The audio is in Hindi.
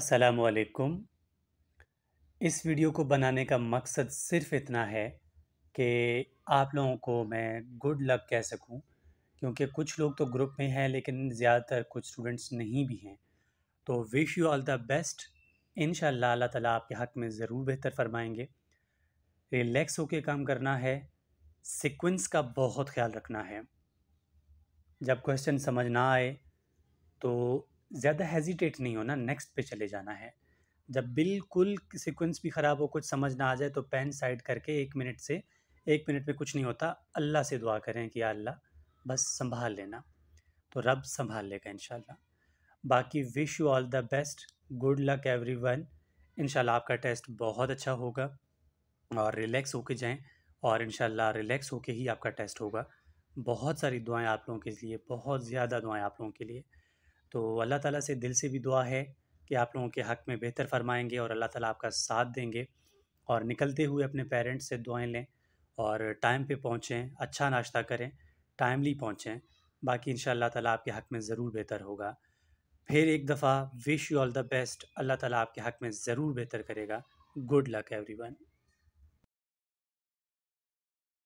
असलकुम इस वीडियो को बनाने का मकसद सिर्फ इतना है कि आप लोगों को मैं गुड लक कह सकूं क्योंकि कुछ लोग तो ग्रुप में हैं लेकिन ज़्यादातर कुछ स्टूडेंट्स नहीं भी हैं तो wish you all the best इन अल्लाह ताला आपके हक़ में ज़रूर बेहतर फरमाएंगे रिलैक्स होकर काम करना है सीक्वेंस का बहुत ख्याल रखना है जब क्वेश्चन समझ ना आए तो ज़्यादा हेजिटेट नहीं होना नेक्स्ट पे चले जाना है जब बिल्कुल सीक्वेंस भी ख़राब हो कुछ समझ ना आ जाए तो पेन साइड करके एक मिनट से एक मिनट में कुछ नहीं होता अल्लाह से दुआ करें कि अल्लाह बस संभाल लेना तो रब संभाल लेगा इन बाकी wish you all the best good luck everyone इन आपका टेस्ट बहुत अच्छा होगा और रिलैक्स होके जाएं और इन रिलैक्स होके ही आपका टेस्ट होगा बहुत सारी दुआएं आप लोगों के लिए बहुत ज़्यादा दुआएं आप लोगों के लिए तो अल्लाह ताला से दिल से भी दुआ है कि आप लोगों के हक़ में बेहतर फरमाएंगे और अल्लाह ताला आपका साथ देंगे और निकलते हुए अपने पेरेंट्स से दुआएं लें और टाइम पे पहुँचें अच्छा नाश्ता करें टाइमली पहुँचें बाकी इन शाला ताला आपके हक़ में ज़रूर बेहतर होगा फिर एक दफ़ा wish you all the best अल्लाह ताला आपके हक़ में ज़रूर बेहतर करेगा गुड लक एवरी